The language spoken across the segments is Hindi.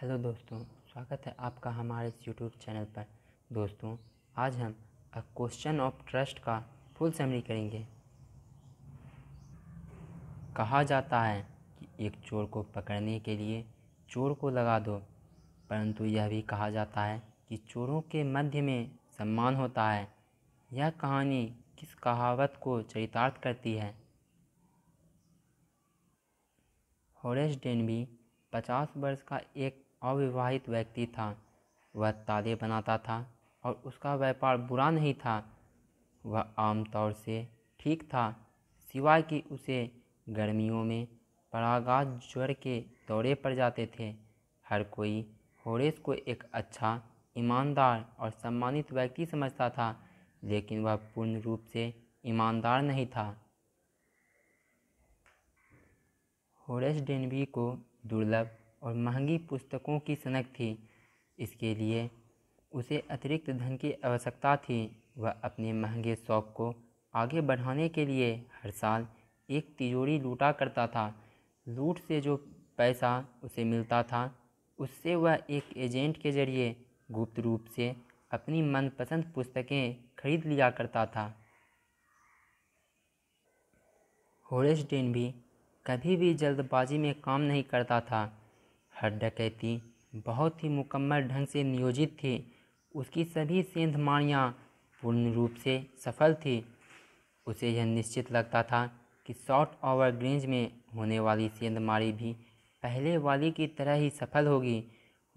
हेलो दोस्तों स्वागत है आपका हमारे इस यूट्यूब चैनल पर दोस्तों आज हम अ क्वेश्चन ऑफ ट्रस्ट का फुल समरी करेंगे कहा जाता है कि एक चोर को पकड़ने के लिए चोर को लगा दो परंतु यह भी कहा जाता है कि चोरों के मध्य में सम्मान होता है यह कहानी किस कहावत को चरितार्थ करती है होरेस डेनबी पचास वर्ष का एक अविवाहित व्यक्ति था वह ताले बनाता था और उसका व्यापार बुरा नहीं था वह आमतौर से ठीक था सिवाय कि उसे गर्मियों में परागात ज्वर के दौरे पर जाते थे हर कोई होरेस को एक अच्छा ईमानदार और सम्मानित व्यक्ति समझता था लेकिन वह पूर्ण रूप से ईमानदार नहीं था होरेस डेनवी को दुर्लभ और महंगी पुस्तकों की सनक थी इसके लिए उसे अतिरिक्त धन की आवश्यकता थी वह अपने महंगे शौक को आगे बढ़ाने के लिए हर साल एक तिजोरी लूटा करता था लूट से जो पैसा उसे मिलता था उससे वह एक एजेंट के जरिए गुप्त रूप से अपनी मनपसंद पुस्तकें खरीद लिया करता था होरेस डेन भी कभी भी जल्दबाजी में काम नहीं करता था हर डकैती बहुत ही मुकम्मल ढंग से नियोजित थी उसकी सभी सेंधमारियाँ पूर्ण रूप से सफल थी उसे यह निश्चित लगता था कि शॉर्ट ओवर ग्रेंज में होने वाली सेंधमारी भी पहले वाली की तरह ही सफल होगी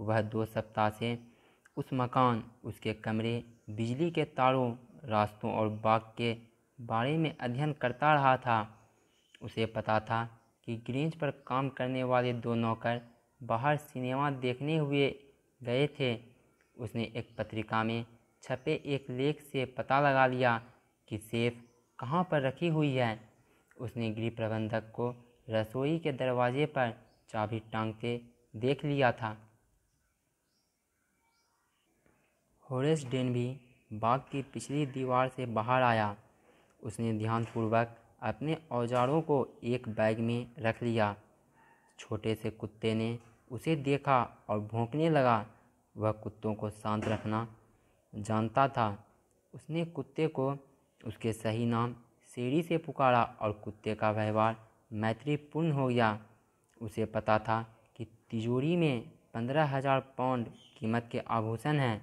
वह दो सप्ताह से उस मकान उसके कमरे बिजली के तारों रास्तों और बाग के बारे में अध्ययन करता रहा था उसे पता था कि ग्रेंज पर काम करने वाले दो नौकर बाहर सिनेमा देखने हुए गए थे उसने एक पत्रिका में छपे एक लेख से पता लगा लिया कि सेफ कहाँ पर रखी हुई है उसने गृह प्रबंधक को रसोई के दरवाजे पर चाबी टांगते देख लिया था होरेस भी बाग की पिछली दीवार से बाहर आया उसने ध्यानपूर्वक अपने औजारों को एक बैग में रख लिया छोटे से कुत्ते ने उसे देखा और भोंकने लगा वह कुत्तों को शांत रखना जानता था उसने कुत्ते को उसके सही नाम सीढ़ी से पुकारा और कुत्ते का व्यवहार मैत्रीपूर्ण हो गया उसे पता था कि तिजोरी में पंद्रह हज़ार पाउंड कीमत के आभूषण हैं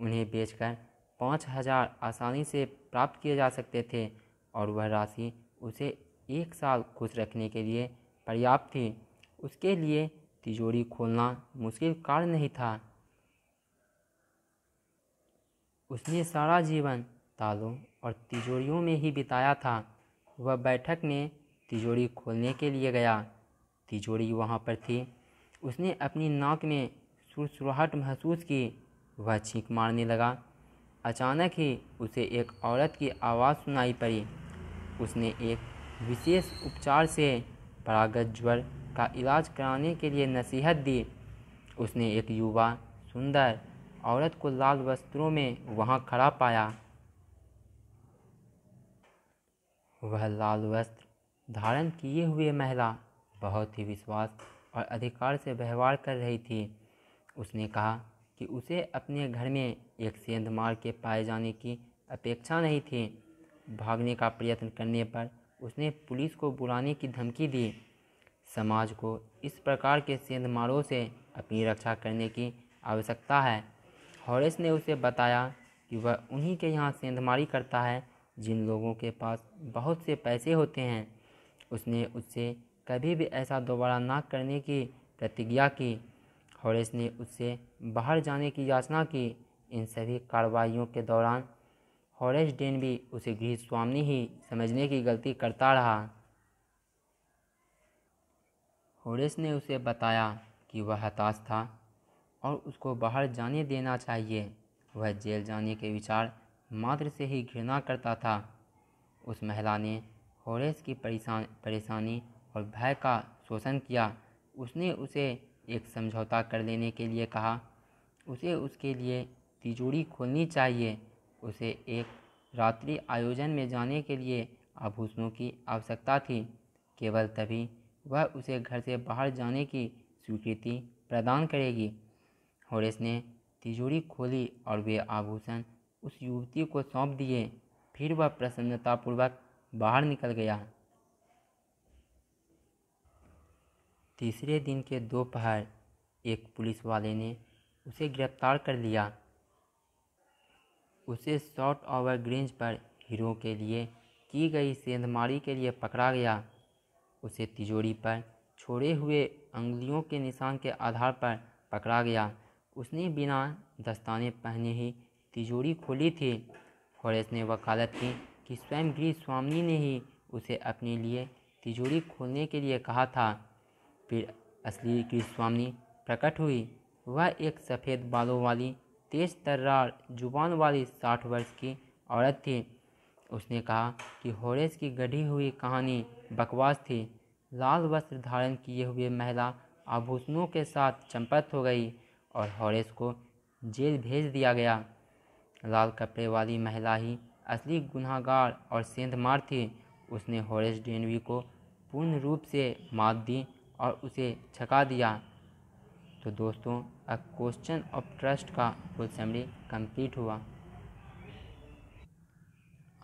उन्हें बेचकर पाँच हज़ार आसानी से प्राप्त किए जा सकते थे और वह राशि उसे एक साल खुश रखने के लिए पर्याप्त थी उसके लिए तिजोरी खोलना मुश्किल कार्य नहीं था उसने सारा जीवन तालों और तिजोरियों में ही बिताया था वह बैठक में तिजोरी खोलने के लिए गया तिजोरी वहाँ पर थी उसने अपनी नाक में सुरसुराहट महसूस की वह छींक मारने लगा अचानक ही उसे एक औरत की आवाज़ सुनाई पड़ी उसने एक विशेष उपचार से परागत ज्वर का इलाज कराने के लिए नसीहत दी उसने एक युवा सुंदर औरत को लाल वस्त्रों में वहाँ खड़ा पाया वह लाल वस्त्र धारण किए हुए महिला बहुत ही विश्वास और अधिकार से व्यवहार कर रही थी उसने कहा कि उसे अपने घर में एक सेंध मार के पाए जाने की अपेक्षा नहीं थी भागने का प्रयत्न करने पर उसने पुलिस को बुलाने की धमकी दी समाज को इस प्रकार के सेंधमारों से अपनी रक्षा करने की आवश्यकता है हॉरेस ने उसे बताया कि वह उन्हीं के यहाँ सेंधमारी करता है जिन लोगों के पास बहुत से पैसे होते हैं उसने उससे कभी भी ऐसा दोबारा ना करने की प्रतिज्ञा की हॉरेस ने उससे बाहर जाने की याचना की इन सभी कार्रवाइयों के दौरान हॉरेस डेन भी उसे गृह स्वामी ही समझने की गलती करता रहा होरेस ने उसे बताया कि वह हताश था और उसको बाहर जाने देना चाहिए वह जेल जाने के विचार मात्र से ही घृणा करता था उस महिला ने होरेस की परेशान परेशानी और भय का शोषण किया उसने उसे एक समझौता कर लेने के लिए कहा उसे उसके लिए तिजोरी खोलनी चाहिए उसे एक रात्रि आयोजन में जाने के लिए आभूषणों की आवश्यकता थी केवल तभी वह उसे घर से बाहर जाने की स्वीकृति प्रदान करेगी होरेस ने तिजोरी खोली और वे आभूषण उस युवती को सौंप दिए फिर वह प्रसन्नतापूर्वक बाहर निकल गया तीसरे दिन के दोपहर एक पुलिस वाले ने उसे गिरफ्तार कर लिया उसे शॉर्ट ओवर ग्रेंज पर हीरो के लिए की गई सेंधमारी के लिए पकड़ा गया उसे तिजोरी पर छोड़े हुए उंगलियों के निशान के आधार पर पकड़ा गया उसने बिना दस्ताने पहने ही तिजोरी खोली थी फॉरेस्ट ने वकालत की कि स्वयं गृह स्वामी ने ही उसे अपने लिए तिजोरी खोलने के लिए कहा था फिर असली गृह स्वामी प्रकट हुई वह एक सफ़ेद बालों वाली तेज तर्रार जुबान वाली साठ वर्ष की औरत थी उसने कहा कि होरेस की गढ़ी हुई कहानी बकवास थी लाल वस्त्र धारण किए हुए महिला आभूषणों के साथ चंपत हो गई और हॉरेस को जेल भेज दिया गया लाल कपड़े वाली महिला ही असली गुनाहगार और सेंधमार थी उसने हॉरेस डेनवी को पूर्ण रूप से मात दी और उसे छका दिया तो दोस्तों अ क्वेश्चन ऑफ ट्रस्ट का फुल समरी कंप्लीट हुआ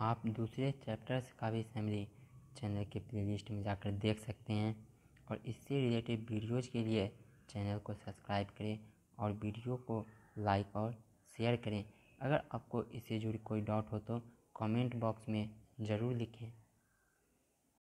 आप दूसरे चैप्टर्स का भी समरी चैनल के प्लेलिस्ट में जाकर देख सकते हैं और इससे रिलेटेड वीडियोज़ के लिए चैनल को सब्सक्राइब करें और वीडियो को लाइक और शेयर करें अगर आपको इससे जुड़ी कोई डाउट हो तो कमेंट बॉक्स में ज़रूर लिखें